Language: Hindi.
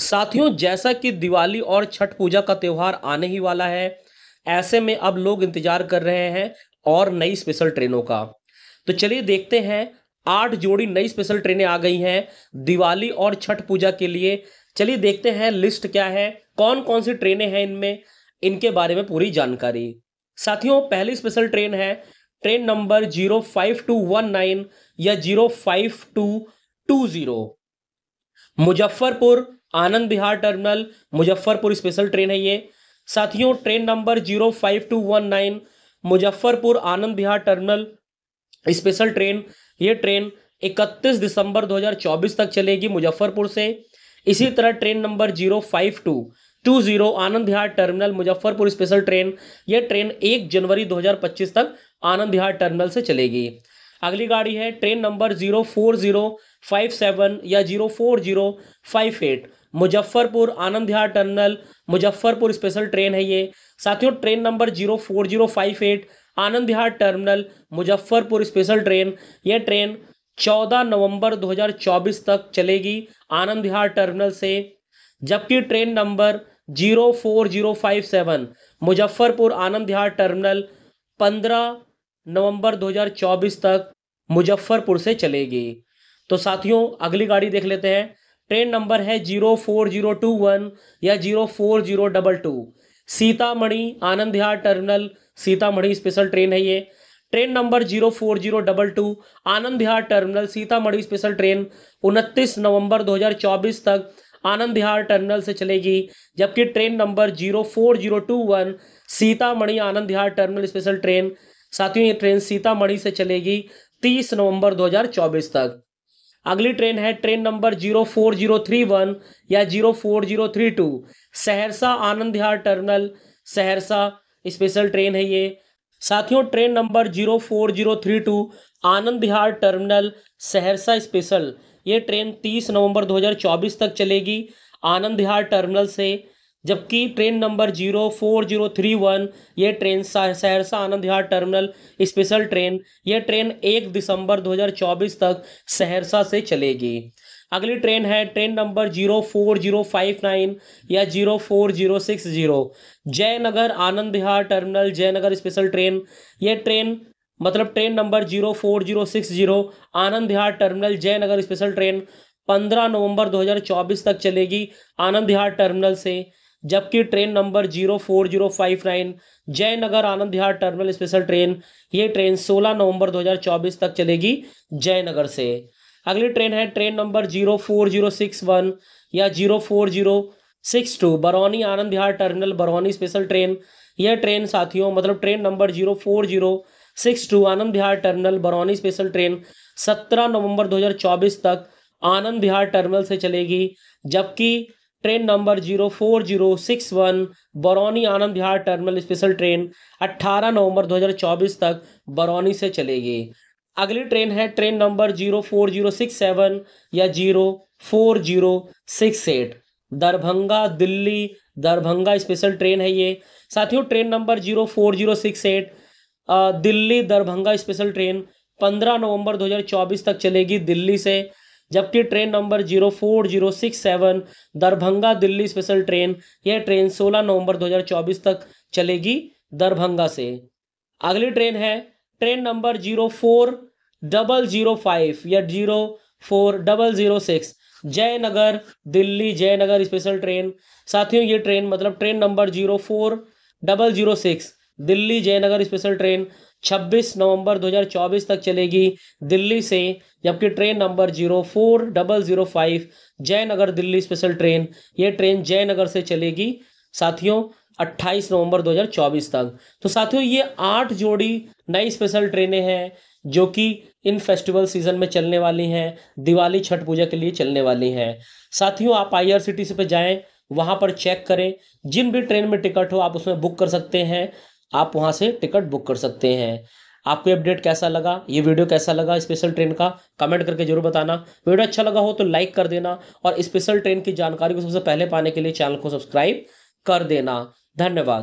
साथियों जैसा कि दिवाली और छठ पूजा का त्यौहार आने ही वाला है ऐसे में अब लोग इंतजार कर रहे हैं और नई स्पेशल ट्रेनों का तो चलिए देखते हैं आठ जोड़ी नई स्पेशल ट्रेनें आ गई हैं दिवाली और छठ पूजा के लिए चलिए देखते हैं लिस्ट क्या है कौन कौन सी ट्रेनें हैं इनमें इनके बारे में पूरी जानकारी साथियों पहली स्पेशल ट्रेन है train number zero five two one nine या zero five two two zero Muzaffarpur Anand Bihar terminal Muzaffarpur special train है ये साथियों train number zero five two one nine Muzaffarpur Anand Bihar terminal special train ये ट्रेन इकतीस दिसंबर 2024 तक चलेगी मुजफ्फरपुर से इसी तरह train number zero five two two zero Anand Bihar terminal Muzaffarpur special train यह ट्रेन एक जनवरी 2025 तक आनंद बिहार टर्मिनल से चलेगी अगली गाड़ी है train number zero four zero five seven या zero four zero five eight Muzaffarpur Anand Vihar terminal Muzaffarpur special train है ये साथियों train number zero four zero five eight Anand Vihar terminal Muzaffarpur special train ये ट्रेन 14 नवंबर 2024 तक चलेगी आनंद विहार टर्मिनल से जबकि train number 04057 Muzaffarpur Anand Vihar terminal 15 नवंबर 2024 तक मुजफ्फरपुर से चलेगी तो साथियों अगली गाड़ी देख लेते हैं ट्रेन नंबर है zero four zero two one या zero four zero double two Sitamarhi Anand Vihar terminal Sitamarhi special train है ये train number zero four zero double two Anand Vihar terminal Sitamarhi special train उनतीस नवंबर दो हजार चौबीस तक आनंद विहार टर्मिनल से चलेगी जबकि train number zero four zero two one Sitamarhi Anand Vihar terminal special train साथियों ये ट्रेन सीतामढ़ी से चलेगी तीस नवंबर दो हजार चौबीस तक अगली ट्रेन है train number zero four zero three one या zero four zero three two Saharsa Anand Vihar terminal Saharsa special train है ये साथियों train number zero four zero three two Anand Vihar terminal Saharsa special ये ट्रेन तीस नवंबर 2024 तक चलेगी आनंद विहार टर्मिनल से जबकि train number zero four zero three one ये train Saharsa Anand Vihar terminal special train ये ट्रेन एक दिसंबर 2024 तक सहरसा से चलेगी अगली ट्रेन है train number zero four zero five nine या zero four zero six zero Jaynagar Anand Vihar terminal Jaynagar special train ये ट्रेन मतलब train number zero four zero six zero Anand Vihar terminal Jaynagar special train पंद्रह नवंबर 2024 तक चलेगी आनंद विहार टर्मिनल से जबकि train number zero four zero five nine Jaynagar Anand Vihar terminal special train ये ट्रेन सोलह नवंबर दो हजार चौबीस तक चलेगी जयनगर से अगली ट्रेन है train number zero four zero six one या zero four zero six two Barauni Anand Vihar terminal Barauni special train यह ट्रेन साथियों मतलब train number zero four zero six two Anand Vihar terminal Barauni special train सत्रह नवंबर दो हजार चौबीस तक आनंद विहार टर्मिनल से चलेगी जबकि train number zero four zero six one Barauni Anand Bihar terminal special train अट्ठारह नवंबर दो हजार चौबीस तक बरौनी से चलेगी अगली ट्रेन है train number zero four zero six seven या zero four zero six eight Darbhanga Delhi Darbhanga special train है ये साथियों train number zero four zero six eight Delhi Darbhanga special train पंद्रह नवंबर दो हजार चौबीस तक चलेगी दिल्ली से जबकि train number zero four zero six seven Darbhanga Delhi special train यह ट्रेन सोलह नवंबर दो हजार चौबीस तक चलेगी दरभंगा से अगली ट्रेन है train number zero four double zero five या zero four double zero six Jaynagar Delhi Jaynagar special train साथियों ये ट्रेन मतलब train number zero four double zero six Delhi Jaynagar special train छब्बीस नवंबर 2024 तक चलेगी दिल्ली से जबकि train number zero four double zero five Jaynagar Delhi special train ये ट्रेन जयनगर से चलेगी साथियों 28 नवंबर 2024 तक तो साथियों ये आठ जोड़ी नई स्पेशल ट्रेनें हैं जो कि इन फेस्टिवल सीजन में चलने वाली हैं दिवाली छठ पूजा के लिए चलने वाली हैं साथियों आप I R C T C पर जाएँ पर चेक करें जिन भी ट्रेन में टिकट हो आप उसमें बुक कर सकते हैं आप वहाँ से टिकट बुक कर सकते हैं आपको अपडेट कैसा लगा ये वीडियो कैसा लगा स्पेशल ट्रेन का कमेंट करके जरूर बताना वीडियो अच्छा लगा हो तो लाइक कर देना और स्पेशल ट्रेन की जानकारी को सबसे पहले पाने के लिए चैनल को सब्सक्राइब कर देना धन्यवाद